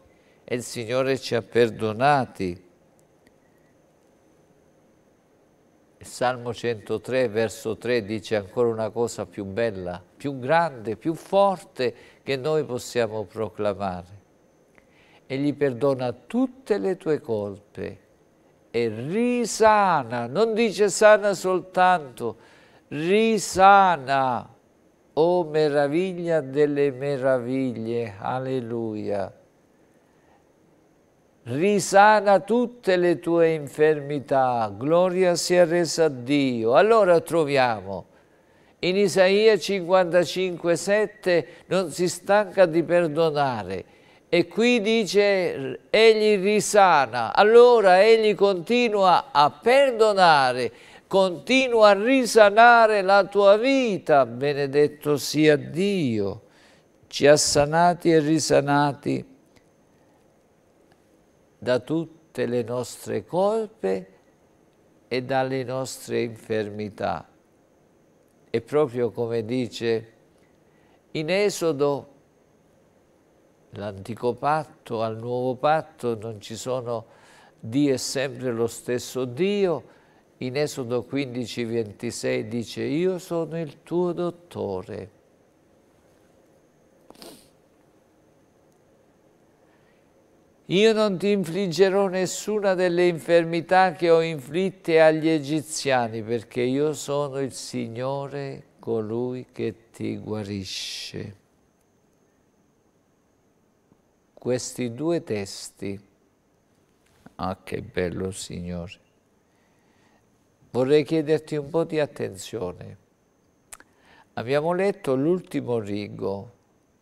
e il Signore ci ha perdonati. Il Salmo 103, verso 3 dice ancora una cosa più bella, più grande, più forte che noi possiamo proclamare. Egli perdona tutte le tue colpe e risana, non dice sana soltanto, risana, o oh meraviglia delle meraviglie, alleluia risana tutte le tue infermità, gloria sia resa a Dio. Allora troviamo in Isaia 55,7 non si stanca di perdonare e qui dice egli risana, allora egli continua a perdonare, continua a risanare la tua vita, benedetto sia Dio, ci ha sanati e risanati da tutte le nostre colpe e dalle nostre infermità. E proprio come dice in Esodo, l'antico patto al nuovo patto non ci sono Dio è sempre lo stesso Dio. In Esodo 15, 26 dice, io sono il tuo dottore. Io non ti infliggerò nessuna delle infermità che ho inflitte agli egiziani, perché io sono il Signore, colui che ti guarisce. Questi due testi, ah che bello Signore, vorrei chiederti un po' di attenzione. Abbiamo letto l'ultimo rigo,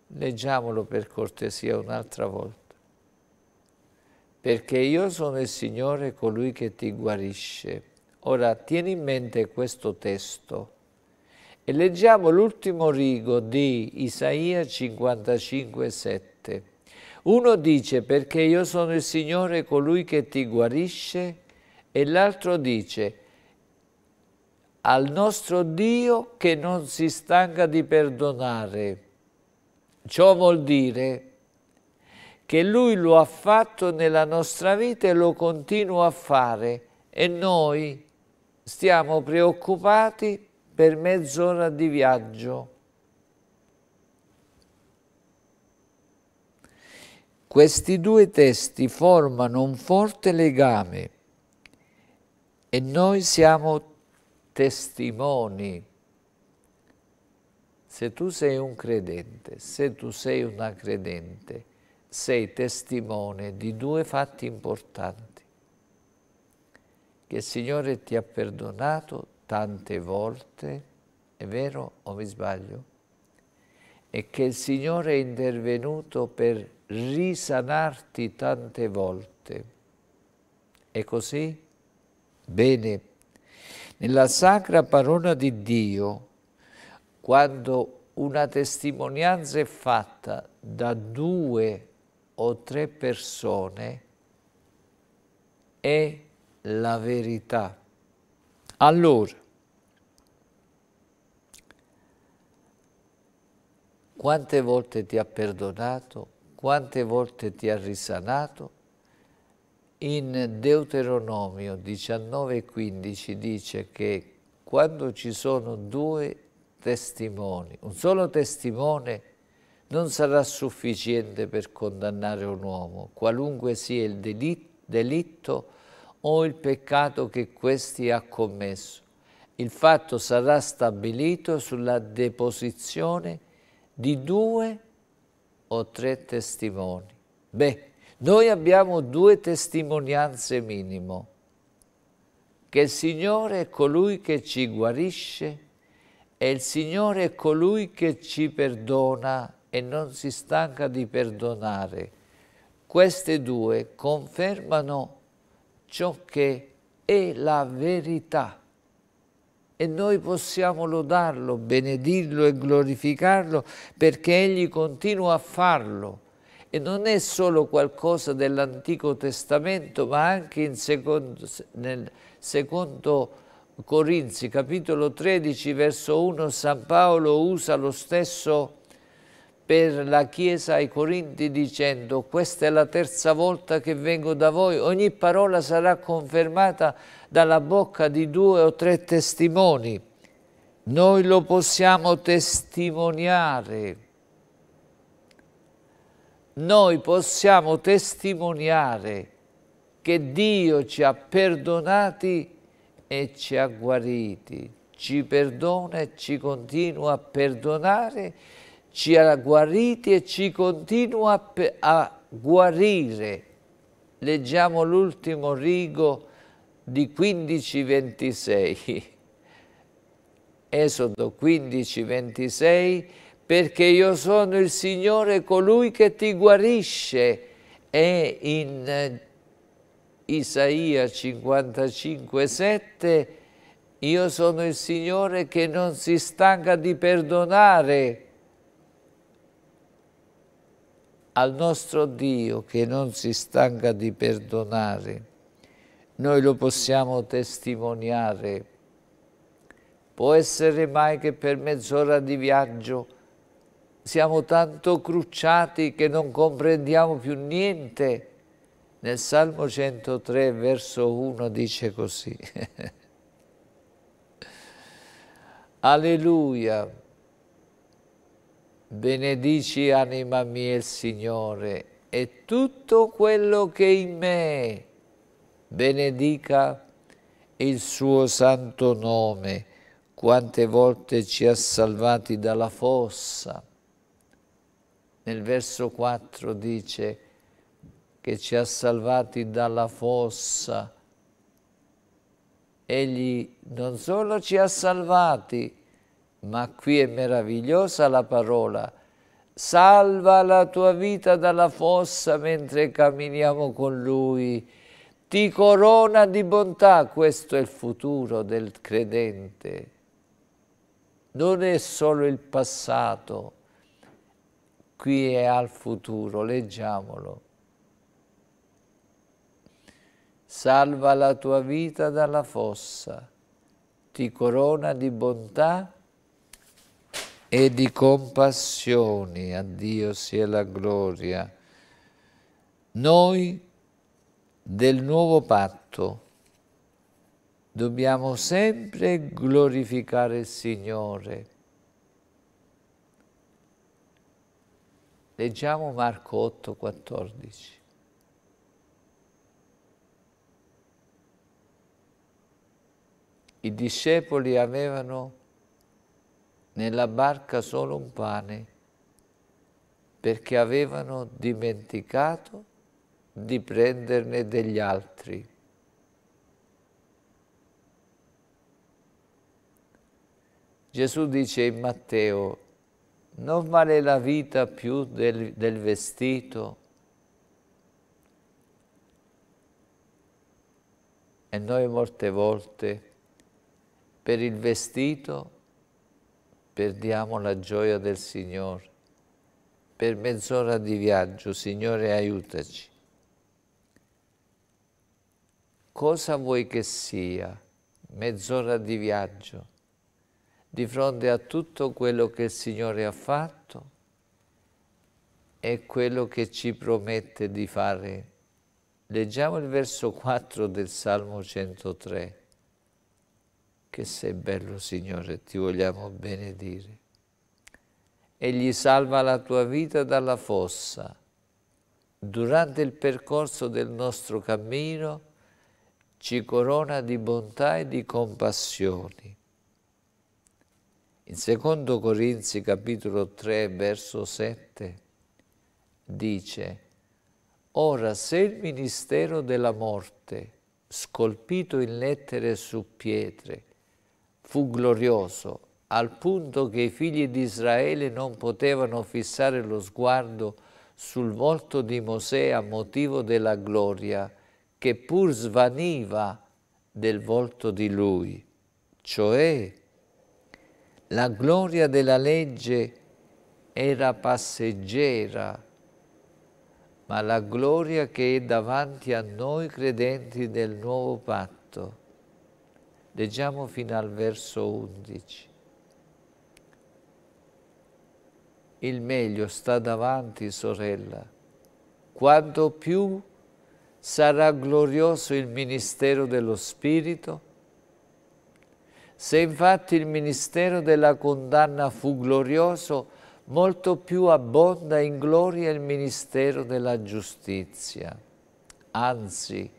leggiamolo per cortesia un'altra volta perché io sono il Signore colui che ti guarisce. Ora tieni in mente questo testo e leggiamo l'ultimo rigo di Isaia 55, 7. Uno dice perché io sono il Signore colui che ti guarisce e l'altro dice al nostro Dio che non si stanca di perdonare. Ciò vuol dire che Lui lo ha fatto nella nostra vita e lo continua a fare e noi stiamo preoccupati per mezz'ora di viaggio. Questi due testi formano un forte legame e noi siamo testimoni. Se tu sei un credente, se tu sei una credente, sei testimone di due fatti importanti, che il Signore ti ha perdonato tante volte, è vero o mi sbaglio? E che il Signore è intervenuto per risanarti tante volte. È così? Bene. Nella sacra parola di Dio, quando una testimonianza è fatta da due o tre persone è la verità. Allora, quante volte ti ha perdonato, quante volte ti ha risanato, in Deuteronomio 19,15 dice che quando ci sono due testimoni, un solo testimone non sarà sufficiente per condannare un uomo, qualunque sia il delitto o il peccato che questi ha commesso. Il fatto sarà stabilito sulla deposizione di due o tre testimoni. Beh, noi abbiamo due testimonianze minimo, che il Signore è colui che ci guarisce e il Signore è colui che ci perdona e non si stanca di perdonare. Queste due confermano ciò che è la verità e noi possiamo lodarlo, benedirlo e glorificarlo perché Egli continua a farlo e non è solo qualcosa dell'Antico Testamento ma anche secondo, nel secondo Corinzi capitolo 13 verso 1 San Paolo usa lo stesso per la Chiesa ai Corinti dicendo questa è la terza volta che vengo da voi, ogni parola sarà confermata dalla bocca di due o tre testimoni. Noi lo possiamo testimoniare. Noi possiamo testimoniare che Dio ci ha perdonati e ci ha guariti. Ci perdona e ci continua a perdonare ci ha guariti e ci continua a guarire. Leggiamo l'ultimo rigo di 15-26. Esodo 15-26 perché io sono il Signore colui che ti guarisce e in eh, Isaia 55, 7 io sono il Signore che non si stanca di perdonare al nostro Dio che non si stanca di perdonare. Noi lo possiamo testimoniare. Può essere mai che per mezz'ora di viaggio siamo tanto crucciati che non comprendiamo più niente. Nel Salmo 103, verso 1, dice così. Alleluia! Benedici anima mia il Signore e tutto quello che è in me benedica il suo santo nome. Quante volte ci ha salvati dalla fossa. Nel verso 4 dice che ci ha salvati dalla fossa. Egli non solo ci ha salvati, ma qui è meravigliosa la parola. Salva la tua vita dalla fossa mentre camminiamo con Lui. Ti corona di bontà, questo è il futuro del credente. Non è solo il passato, qui è al futuro, leggiamolo. Salva la tua vita dalla fossa, ti corona di bontà e di compassioni, a Dio sia la gloria. Noi del nuovo patto dobbiamo sempre glorificare il Signore. Leggiamo Marco 8, 14. I discepoli avevano nella barca solo un pane, perché avevano dimenticato di prenderne degli altri. Gesù dice in Matteo, non vale la vita più del, del vestito, e noi molte volte per il vestito perdiamo la gioia del Signore. Per mezz'ora di viaggio, Signore, aiutaci. Cosa vuoi che sia mezz'ora di viaggio di fronte a tutto quello che il Signore ha fatto e quello che ci promette di fare? Leggiamo il verso 4 del Salmo 103 che sei bello Signore, ti vogliamo benedire. Egli salva la tua vita dalla fossa. Durante il percorso del nostro cammino ci corona di bontà e di compassioni. In 2 Corinzi capitolo 3 verso 7 dice Ora se il ministero della morte, scolpito in lettere su pietre, fu glorioso, al punto che i figli di Israele non potevano fissare lo sguardo sul volto di Mosè a motivo della gloria che pur svaniva del volto di lui, cioè la gloria della legge era passeggera, ma la gloria che è davanti a noi credenti del nuovo patto Leggiamo fino al verso 11. Il meglio sta davanti, sorella. Quanto più sarà glorioso il ministero dello Spirito, se infatti il ministero della condanna fu glorioso, molto più abbonda in gloria il ministero della giustizia. Anzi,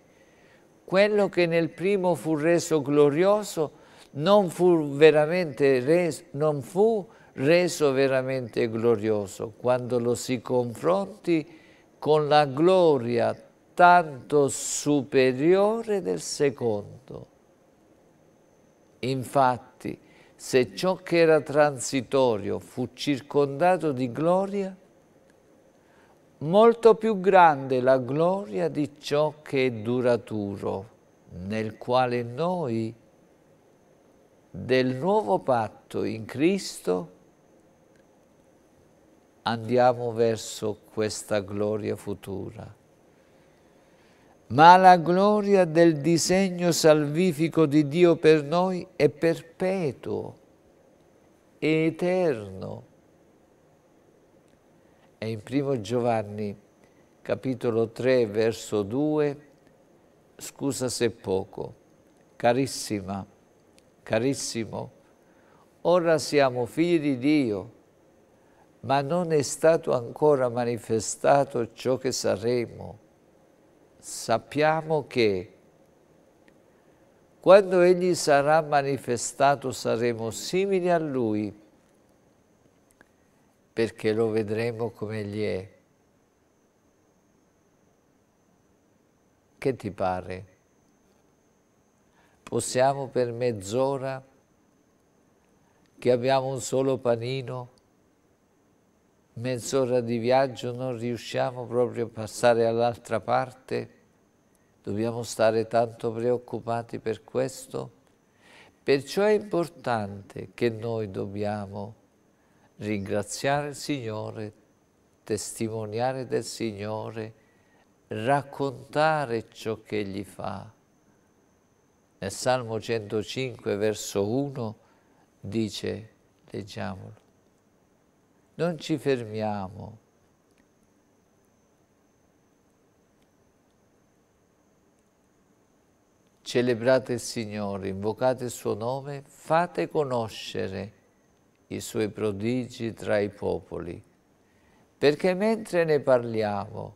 quello che nel primo fu reso glorioso non fu veramente reso, non fu reso veramente glorioso quando lo si confronti con la gloria tanto superiore del secondo. Infatti, se ciò che era transitorio fu circondato di gloria, molto più grande la gloria di ciò che è duraturo, nel quale noi del nuovo patto in Cristo andiamo verso questa gloria futura. Ma la gloria del disegno salvifico di Dio per noi è perpetuo, è eterno è in 1 Giovanni capitolo 3 verso 2, scusa se poco, carissima, carissimo, ora siamo figli di Dio, ma non è stato ancora manifestato ciò che saremo. Sappiamo che quando Egli sarà manifestato saremo simili a Lui, perché lo vedremo come egli è. Che ti pare? Possiamo per mezz'ora, che abbiamo un solo panino, mezz'ora di viaggio, non riusciamo proprio a passare all'altra parte? Dobbiamo stare tanto preoccupati per questo? Perciò è importante che noi dobbiamo ringraziare il Signore, testimoniare del Signore, raccontare ciò che Egli fa. Nel Salmo 105, verso 1, dice, leggiamolo, non ci fermiamo, celebrate il Signore, invocate il suo nome, fate conoscere i suoi prodigi tra i popoli, perché mentre ne parliamo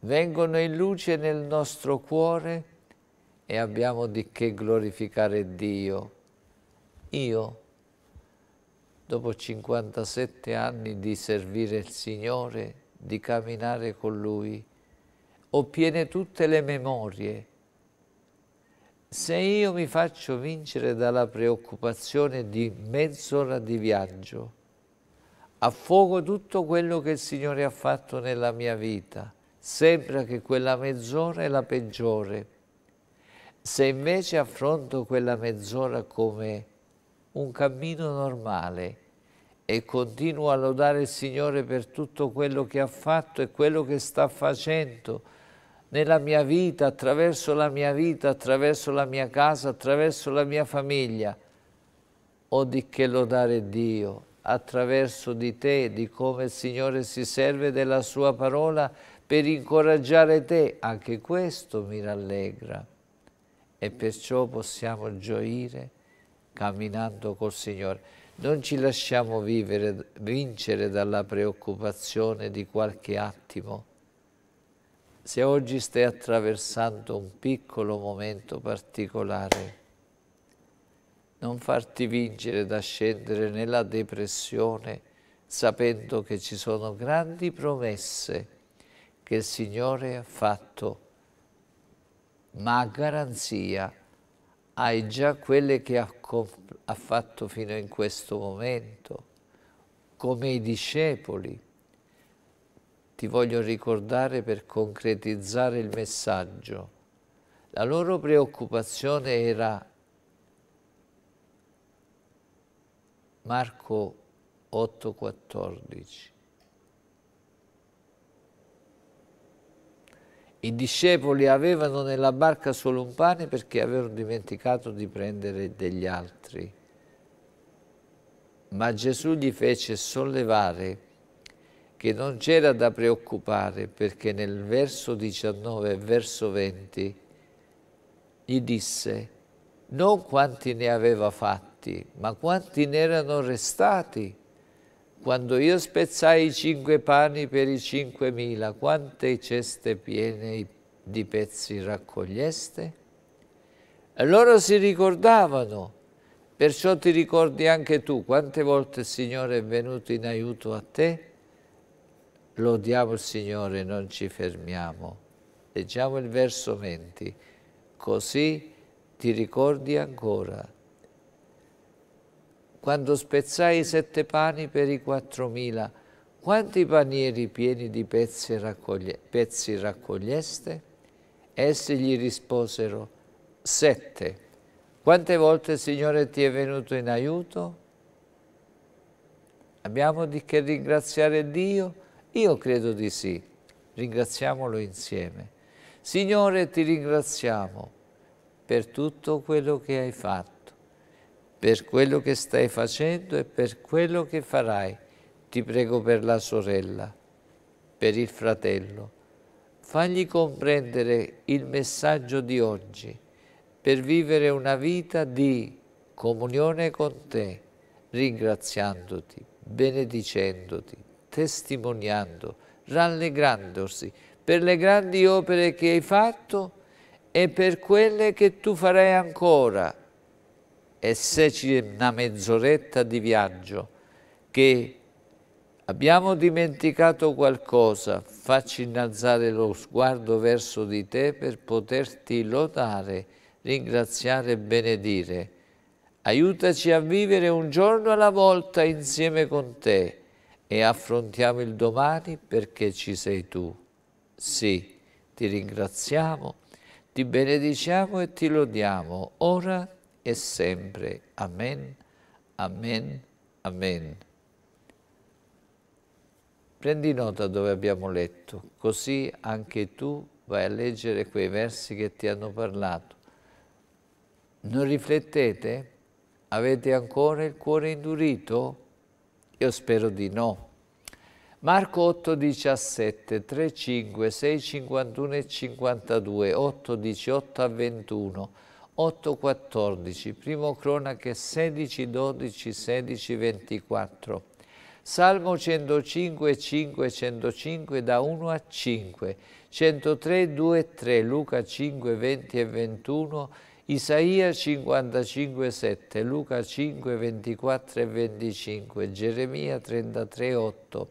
vengono in luce nel nostro cuore e abbiamo di che glorificare Dio. Io, dopo 57 anni di servire il Signore, di camminare con Lui, ho piene tutte le memorie se io mi faccio vincere dalla preoccupazione di mezz'ora di viaggio, affogo tutto quello che il Signore ha fatto nella mia vita, sembra che quella mezz'ora è la peggiore. Se invece affronto quella mezz'ora come un cammino normale e continuo a lodare il Signore per tutto quello che ha fatto e quello che sta facendo, nella mia vita, attraverso la mia vita, attraverso la mia casa, attraverso la mia famiglia. Ho di che lodare Dio, attraverso di te, di come il Signore si serve della sua parola per incoraggiare te. Anche questo mi rallegra. E perciò possiamo gioire camminando col Signore. Non ci lasciamo vivere, vincere dalla preoccupazione di qualche attimo, se oggi stai attraversando un piccolo momento particolare, non farti vincere da scendere nella depressione sapendo che ci sono grandi promesse che il Signore ha fatto, ma a garanzia hai già quelle che ha, ha fatto fino in questo momento, come i discepoli ti voglio ricordare per concretizzare il messaggio. La loro preoccupazione era Marco 8:14. I discepoli avevano nella barca solo un pane perché avevano dimenticato di prendere degli altri. Ma Gesù gli fece sollevare che non c'era da preoccupare perché nel verso 19 e verso 20 gli disse non quanti ne aveva fatti, ma quanti ne erano restati. Quando io spezzai i cinque pani per i cinquemila, quante ceste piene di pezzi raccoglieste? E loro si ricordavano, perciò ti ricordi anche tu quante volte il Signore è venuto in aiuto a te? Lodiamo il Signore, non ci fermiamo. Leggiamo il verso 20. Così ti ricordi ancora. Quando spezzai i sette pani per i quattromila, quanti panieri pieni di pezzi, raccoglie, pezzi raccoglieste? Essi gli risposero, sette. Quante volte il Signore ti è venuto in aiuto? Abbiamo di che ringraziare Dio io credo di sì. Ringraziamolo insieme. Signore, ti ringraziamo per tutto quello che hai fatto, per quello che stai facendo e per quello che farai. Ti prego per la sorella, per il fratello. Fagli comprendere il messaggio di oggi per vivere una vita di comunione con te, ringraziandoti, benedicendoti, testimoniando, rallegrandosi per le grandi opere che hai fatto e per quelle che tu farai ancora. E se c'è una mezz'oretta di viaggio che abbiamo dimenticato qualcosa, facci innalzare lo sguardo verso di te per poterti lodare, ringraziare e benedire. Aiutaci a vivere un giorno alla volta insieme con te e affrontiamo il domani perché ci sei tu. Sì, ti ringraziamo, ti benediciamo e ti lodiamo, ora e sempre. Amen, amen, amen. Prendi nota dove abbiamo letto, così anche tu vai a leggere quei versi che ti hanno parlato. Non riflettete? Avete ancora il cuore indurito? Io spero di no. Marco 8, 17, 3, 5, 6, 51 e 52, 8, 18 a 21, 8, 14, primo cronache 16, 12, 16, 24. Salmo 105, 5, 105 da 1 a 5, 103, 2 e 3, Luca 5, 20 e 21, Isaia 55, 7, Luca 5, 24 e 25, Geremia 33, 8,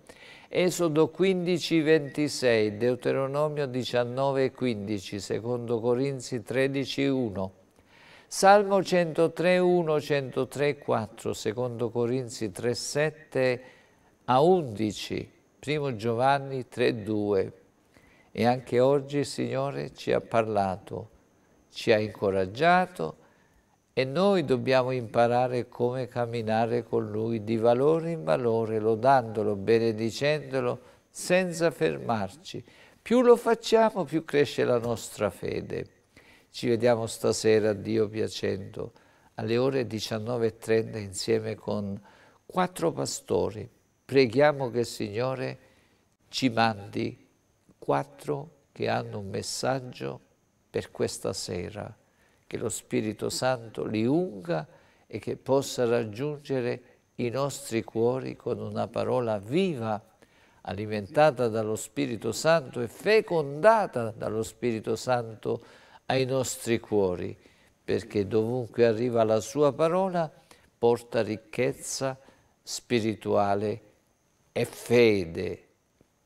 Esodo 15, 26, Deuteronomio 19, 15, secondo Corinzi 13, 1, Salmo 103, 1, 103, 4, secondo Corinzi 3, 7 a 11, primo Giovanni 3, 2. E anche oggi, il Signore, ci ha parlato ci ha incoraggiato e noi dobbiamo imparare come camminare con Lui di valore in valore, lodandolo, benedicendolo, senza fermarci. Più lo facciamo, più cresce la nostra fede. Ci vediamo stasera, Dio piacendo, alle ore 19.30 insieme con quattro pastori. Preghiamo che il Signore ci mandi quattro che hanno un messaggio per questa sera, che lo Spirito Santo li unga e che possa raggiungere i nostri cuori con una parola viva, alimentata dallo Spirito Santo e fecondata dallo Spirito Santo ai nostri cuori, perché dovunque arriva la sua parola porta ricchezza spirituale e fede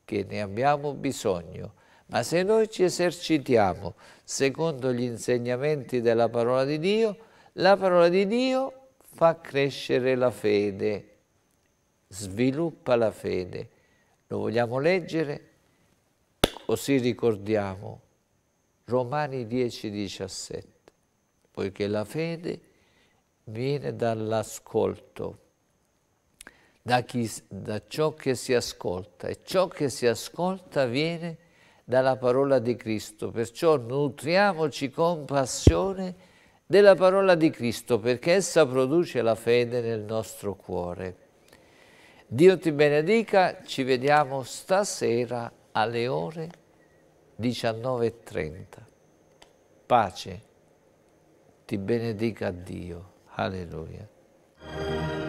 che ne abbiamo bisogno ma se noi ci esercitiamo secondo gli insegnamenti della parola di Dio, la parola di Dio fa crescere la fede, sviluppa la fede. Lo vogliamo leggere? Così ricordiamo Romani 10, 17, poiché la fede viene dall'ascolto, da, da ciò che si ascolta, e ciò che si ascolta viene dalla parola di Cristo. Perciò nutriamoci con passione della parola di Cristo, perché essa produce la fede nel nostro cuore. Dio ti benedica, ci vediamo stasera alle ore 19.30. Pace, ti benedica Dio. Alleluia.